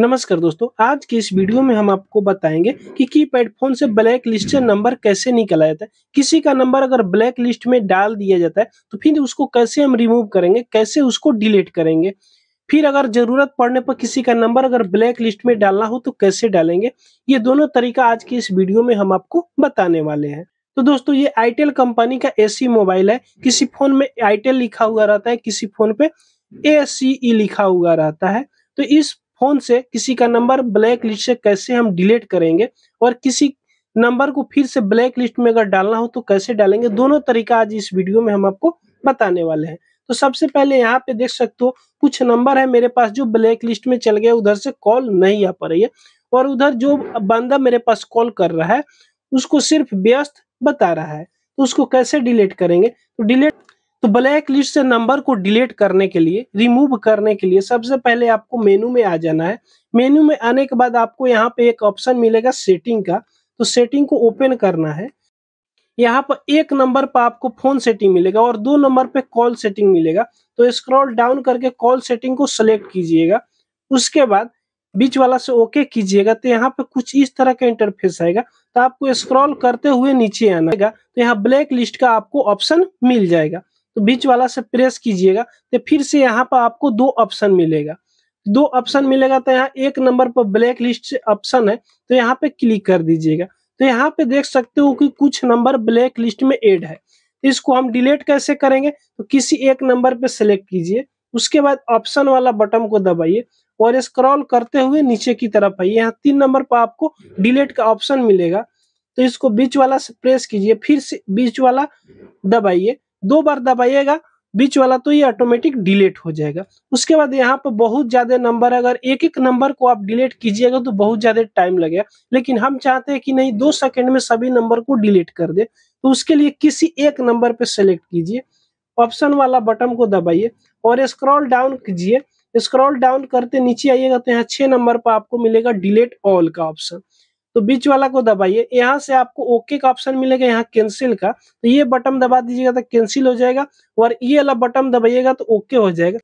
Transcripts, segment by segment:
नमस्कार दोस्तों आज के इस वीडियो में हम आपको बताएंगे कि कीपैड फोन से ब्लैक लिस्ट से नंबर कैसे निकाला जाता है किसी का नंबर अगर ब्लैक लिस्ट में डाल दिया जाता है तो फिर उसको कैसे हम रिमूव करेंगे कैसे उसको डिलीट करेंगे फिर अगर जरूरत पड़ने पर किसी का नंबर अगर ब्लैक लिस्ट में डालना हो तो कैसे डालेंगे ये दोनों तरीका आज के इस वीडियो में हम आपको बताने वाले हैं तो दोस्तों ये आईटेल कंपनी का एसी मोबाइल है किसी फोन में आईटेल लिखा हुआ रहता है किसी फोन पे ए e लिखा हुआ रहता है तो इस फोन से किसी का नंबर ब्लैक लिस्ट से कैसे हम डिलीट करेंगे और किसी नंबर को फिर से ब्लैक लिस्ट में अगर डालना हो तो कैसे डालेंगे दोनों तरीका आज इस वीडियो में हम आपको बताने वाले हैं तो सबसे पहले यहाँ पे देख सकते हो कुछ नंबर है मेरे पास जो ब्लैक लिस्ट में चल गया उधर से कॉल नहीं आ पा रही है और उधर जो बंदा मेरे पास कॉल कर रहा है उसको सिर्फ व्यस्त बता रहा है तो उसको कैसे डिलीट करेंगे तो डिलीट तो ब्लैक लिस्ट से नंबर को डिलीट करने के लिए रिमूव करने के लिए सबसे पहले आपको मेनू में आ जाना है मेनू में आने के बाद आपको यहाँ पे एक ऑप्शन मिलेगा सेटिंग का तो सेटिंग को ओपन करना है यहाँ पर एक नंबर पर आपको फोन सेटिंग मिलेगा और दो नंबर पे कॉल सेटिंग मिलेगा तो स्क्रॉल डाउन करके कॉल सेटिंग को सिलेक्ट कीजिएगा उसके बाद बीच वाला से ओके कीजिएगा तो यहाँ पे कुछ इस तरह का इंटरफेस आएगा तो आपको स्क्रॉल करते हुए नीचे आना तो यहाँ ब्लैक लिस्ट का आपको ऑप्शन मिल जाएगा तो बीच वाला से प्रेस कीजिएगा तो फिर से यहाँ पर आपको दो ऑप्शन मिलेगा दो ऑप्शन मिलेगा तो यहाँ एक नंबर पर ब्लैक लिस्ट ऑप्शन है तो यहाँ पे क्लिक कर दीजिएगा तो यहाँ पे देख सकते हो कि कुछ नंबर ब्लैक लिस्ट में एड है तो इसको हम डिलीट कैसे करेंगे तो किसी एक नंबर पे सेलेक्ट कीजिए उसके बाद ऑप्शन वाला बटन को दबाइए और स्क्रॉल करते हुए नीचे की तरफ आइए यहाँ तीन नंबर पर आपको डिलीट का ऑप्शन मिलेगा तो इसको बीच वाला से प्रेस कीजिए फिर से बीच वाला दबाइए दो बार दबाइएगा बीच वाला तो ये ऑटोमेटिक डिलीट हो जाएगा उसके बाद यहाँ पर बहुत ज्यादा नंबर अगर एक एक नंबर को आप डिलीट कीजिएगा तो बहुत ज्यादा टाइम लगेगा लेकिन हम चाहते हैं कि नहीं दो सेकंड में सभी नंबर को डिलीट कर दे तो उसके लिए किसी एक नंबर पे सेलेक्ट कीजिए ऑप्शन वाला बटन को दबाइए और स्क्रॉल डाउन कीजिए स्क्रॉल डाउन करते नीचे आइएगा तो यहाँ छह नंबर पर आपको मिलेगा डिलीट ऑल का ऑप्शन तो बीच वाला को दबाइए यहाँ से आपको ओके का ऑप्शन मिलेगा यहाँ कैंसिल का तो ये बटन दबा दीजिएगा तो कैंसिल हो जाएगा और ये वाला बटन दबाइएगा तो ओके हो जाएगा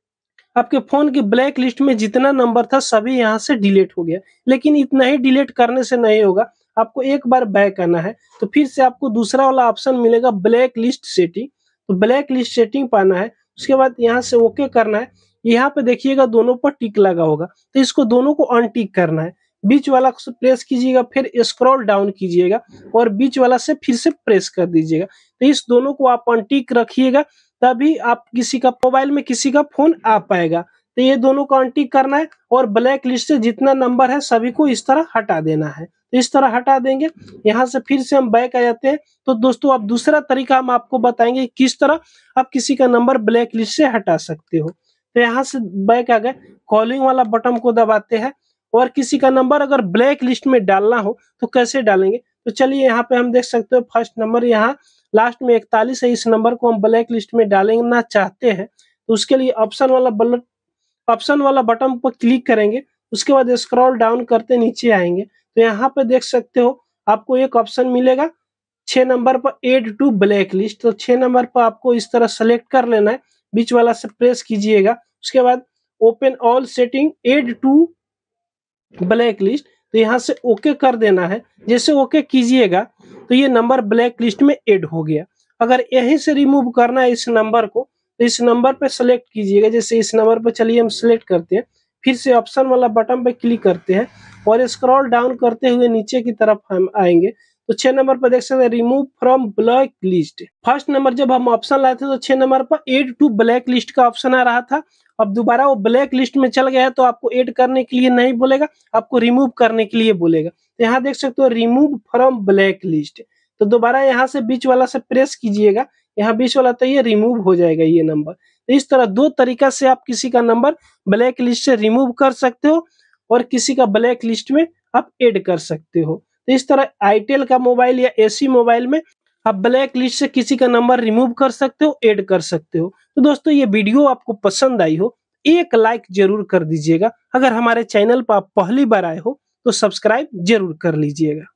आपके फोन की ब्लैक लिस्ट में जितना नंबर था सभी यहाँ से डिलीट हो गया लेकिन इतना ही डिलीट करने से नहीं होगा आपको एक बार बैक आना है तो फिर से आपको दूसरा वाला ऑप्शन मिलेगा ब्लैक लिस्ट सेटिंग तो ब्लैक लिस्ट सेटिंग पाना है उसके बाद यहाँ से ओके करना है यहाँ पे देखिएगा दोनों पर टिक लगा होगा तो इसको दोनों को अनटिक करना है बीच वाला से प्रेस कीजिएगा फिर स्क्रॉल डाउन कीजिएगा और बीच वाला से फिर से प्रेस कर दीजिएगा तो इस दोनों को आप अनटिक रखिएगा तभी आप किसी का मोबाइल में किसी का फोन आ पाएगा तो ये दोनों को अनटिक करना है और ब्लैक लिस्ट से जितना नंबर है सभी को इस तरह हटा देना है तो इस तरह हटा देंगे यहाँ से फिर से हम बैक आ जाते हैं तो दोस्तों अब दूसरा तरीका हम आपको बताएंगे किस तरह आप किसी का नंबर ब्लैक लिस्ट से हटा सकते हो तो यहाँ से बैक आ गए कॉलिंग वाला बटन को दबाते हैं और किसी का नंबर अगर ब्लैक लिस्ट में डालना हो तो कैसे डालेंगे तो चलिए यहाँ पे हम देख सकते हो फर्स्ट नंबर यहाँ लास्ट में इकतालीस है इस नंबर को हम ब्लैक लिस्ट में डालना चाहते हैं तो उसके लिए ऑप्शन वाला बल ऑप्शन वाला बटन पर क्लिक करेंगे उसके बाद स्क्रॉल डाउन करते नीचे आएंगे तो यहाँ पे देख सकते हो आपको एक ऑप्शन मिलेगा छः नंबर पर एड टू ब्लैक लिस्ट तो छः नंबर पर आपको इस तरह सेलेक्ट कर लेना है बीच वाला से प्रेस कीजिएगा उसके बाद open all setting add to black list तो यहाँ से ओके कर देना है जैसे ओके कीजिएगा तो ये नंबर ब्लैक लिस्ट में एड हो गया अगर यहीं से रिमूव करना है इस नंबर को तो इस नंबर पर सेलेक्ट कीजिएगा जैसे इस नंबर पर चलिए हम सेलेक्ट करते हैं फिर से ऑप्शन वाला बटन पर क्लिक करते हैं और स्क्रॉल डाउन करते हुए नीचे की तरफ हम आएंगे तो छह नंबर पर देख सकते हैं remove from black list first number जब हम ऑप्शन लाए थे तो छह नंबर पर एड टू ब्लैक लिस्ट का ऑप्शन आ रहा था अब दोबारा वो ब्लैक लिस्ट में चल गया है तो आपको एड करने के लिए नहीं बोलेगा आपको रिमूव करने के लिए बोलेगा तो यहाँ देख सकते हो रिमूव फ्रॉम ब्लैक लिस्ट तो दोबारा यहाँ से बीच वाला से प्रेस कीजिएगा यहाँ बीच वाला तो ये रिमूव हो जाएगा ये नंबर तो इस तरह दो तरीका से आप किसी का नंबर ब्लैक लिस्ट से रिमूव कर सकते हो और किसी का ब्लैक लिस्ट में आप एड कर सकते हो तो इस तरह आईटेल का मोबाइल या एसी मोबाइल में आप ब्लैक लिस्ट से किसी का नंबर रिमूव कर सकते हो ऐड कर सकते हो तो दोस्तों ये वीडियो आपको पसंद आई हो एक लाइक जरूर कर दीजिएगा अगर हमारे चैनल पर आप पहली बार आए हो तो सब्सक्राइब जरूर कर लीजिएगा